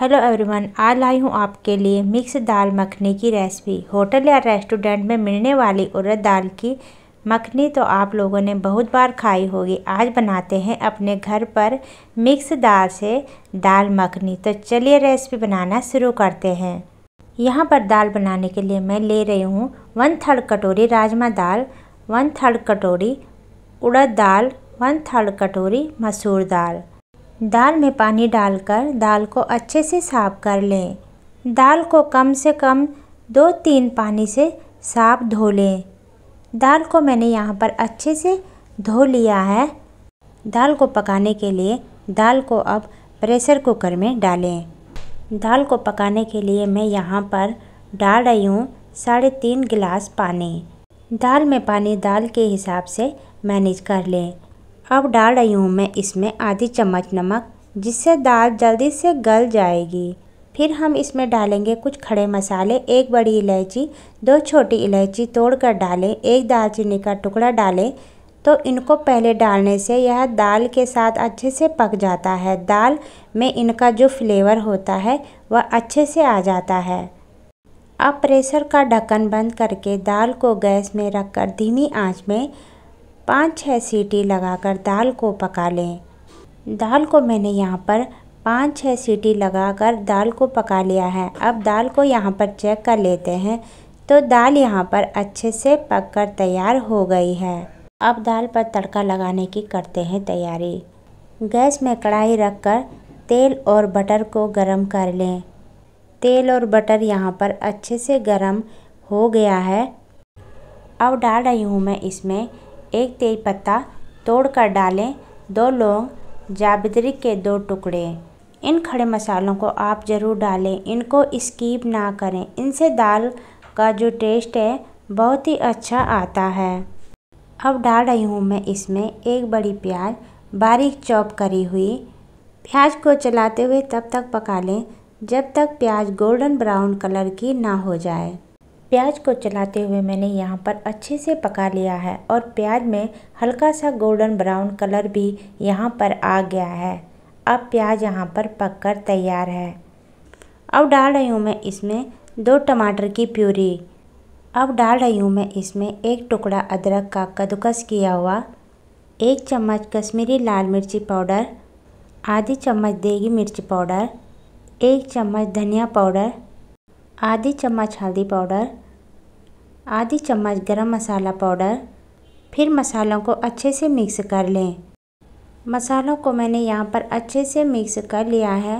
hello everyone आज लाई हूँ आपके लिए मिक्स दाल मखनी की रेसिपी होटल या रेस्टोरेंट में मिलने वाली उड़द दाल की मखनी तो आप लोगों ने बहुत बार खाई होगी आज बनाते हैं अपने घर पर मिक्स दाल से दाल मखनी तो चलिए रेसिपी बनाना शुरू करते हैं यहाँ पर दाल बनाने के लिए मैं ले रही हूँ वन थर्ड कटोरी राजमा दाल वन थर्ड कटोरी उड़द दाल वन थर्ड कटोरी मसूर दाल दाल में पानी डालकर दाल को अच्छे से साफ कर लें दाल को कम से कम दो तीन पानी से साफ धो लें दाल को मैंने यहाँ पर अच्छे से धो लिया है दाल को पकाने के लिए दाल को अब प्रेशर कुकर में डालें दाल को पकाने के लिए मैं यहाँ पर डाल रही हूँ साढ़े तीन गिलास पानी दाल में पानी दाल के हिसाब से मैनेज कर लें अब डाल रही हूँ मैं इसमें आधी चम्मच नमक जिससे दाल जल्दी से गल जाएगी फिर हम इसमें डालेंगे कुछ खड़े मसाले एक बड़ी इलायची दो छोटी इलायची तोड़कर डालें एक दालचीनी का टुकड़ा डालें तो इनको पहले डालने से यह दाल के साथ अच्छे से पक जाता है दाल में इनका जो फ्लेवर होता है वह अच्छे से आ जाता है अब प्रेशर का ढक्कन बंद करके दाल को गैस में रखकर धीमी आंच में पाँच छः सीटी लगाकर दाल को पका लें दाल को मैंने यहाँ पर पाँच छः सीटी लगाकर दाल को पका लिया है अब दाल को यहाँ पर चेक कर लेते हैं तो दाल यहाँ पर अच्छे से पक कर तैयार हो गई है अब दाल पर तड़का लगाने की करते हैं तैयारी गैस में कढ़ाई रख कर तेल और बटर को गरम कर लें तेल और बटर यहाँ पर अच्छे से गरम हो गया है अब डाल रही हूँ मैं इसमें एक तेजपत्ता तोड़कर डालें दो लौंग जावित्री के दो टुकड़े इन खड़े मसालों को आप ज़रूर डालें इनको स्कीप ना करें इनसे दाल का जो टेस्ट है बहुत ही अच्छा आता है अब डाल रही हूँ मैं इसमें एक बड़ी प्याज बारीक चॉप करी हुई प्याज को चलाते हुए तब तक पका लें जब तक प्याज गोल्डन ब्राउन कलर की ना हो जाए प्याज को चलाते हुए मैंने यहाँ पर अच्छे से पका लिया है और प्याज में हल्का सा गोल्डन ब्राउन कलर भी यहाँ पर आ गया है अब प्याज यहाँ पर पक कर तैयार है अब डाल रही हूँ मैं इसमें दो टमाटर की प्यूरी अब डाल रही हूँ मैं इसमें एक टुकड़ा अदरक का कद्दूकस किया हुआ एक चम्मच कश्मीरी लाल मिर्ची पाउडर आधी चम्मच देगी मिर्ची पाउडर एक चम्मच धनिया पाउडर आधी चम्मच हल्दी पाउडर आधी चम्मच गरम मसाला पाउडर फिर मसालों को अच्छे से मिक्स कर लें मसालों को मैंने यहाँ पर अच्छे से मिक्स कर लिया है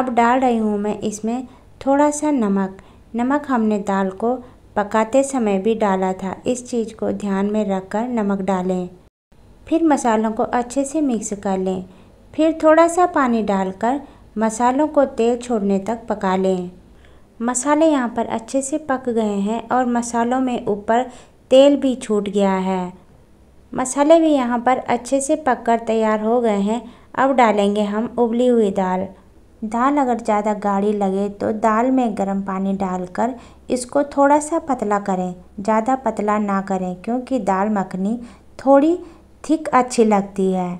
अब डाल रही हूँ मैं इसमें थोड़ा सा नमक नमक हमने दाल को पकाते समय भी डाला था इस चीज़ को ध्यान में रखकर नमक डालें फिर मसालों को अच्छे से मिक्स कर लें फिर थोड़ा सा पानी डालकर मसालों को तेल छोड़ने तक पका लें मसाले यहाँ पर अच्छे से पक गए हैं और मसालों में ऊपर तेल भी छूट गया है मसाले भी यहाँ पर अच्छे से पक कर तैयार हो गए हैं अब डालेंगे हम उबली हुई दाल दाल अगर ज़्यादा गाढ़ी लगे तो दाल में गर्म पानी डालकर इसको थोड़ा सा पतला करें ज़्यादा पतला ना करें क्योंकि दाल मखनी थोड़ी थिक अच्छी लगती है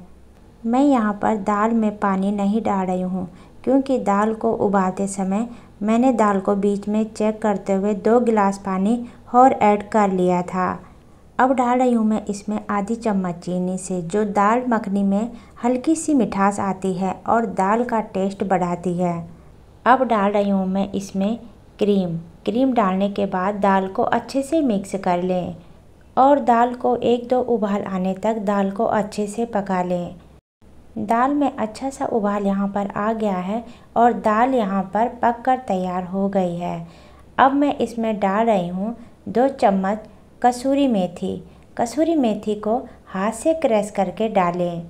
मैं यहाँ पर दाल में पानी नहीं डाल रही हूँ क्योंकि दाल को उबालते समय मैंने दाल को बीच में चेक करते हुए दो गिलास पानी और ऐड कर लिया था अब डाल रही हूँ मैं इसमें आधी चम्मच चीनी से जो दाल मखनी में हल्की सी मिठास आती है और दाल का टेस्ट बढ़ाती है अब डाल रही हूँ मैं इसमें क्रीम क्रीम डालने के बाद दाल को अच्छे से मिक्स कर लें और दाल को एक दो उबाल आने तक दाल को अच्छे से पका लें दाल में अच्छा सा उबाल यहाँ पर आ गया है और दाल यहाँ पर पक कर तैयार हो गई है अब मैं इसमें डाल रही हूँ दो चम्मच कसूरी मेथी कसूरी मेथी को हाथ से क्रेस करके डालें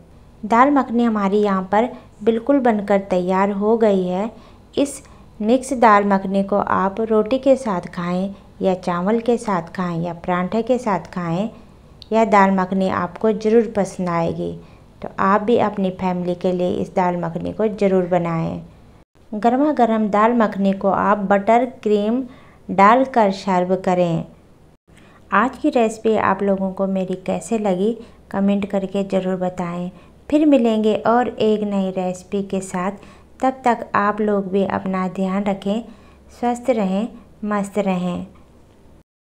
दाल मखनी हमारी यहाँ पर बिल्कुल बनकर तैयार हो गई है इस मिक्स दाल मखनी को आप रोटी के साथ खाएं या चावल के साथ खाएं या परांठे के साथ खाएं यह दाल मखनी आपको ज़रूर पसंद आएगी तो आप भी अपनी फैमिली के लिए इस दाल मखनी को ज़रूर बनाएं गर्मा गर्म दाल मखनी को आप बटर क्रीम डालकर सर्व करें आज की रेसिपी आप लोगों को मेरी कैसे लगी कमेंट करके ज़रूर बताएं फिर मिलेंगे और एक नई रेसिपी के साथ तब तक आप लोग भी अपना ध्यान रखें स्वस्थ रहें मस्त रहें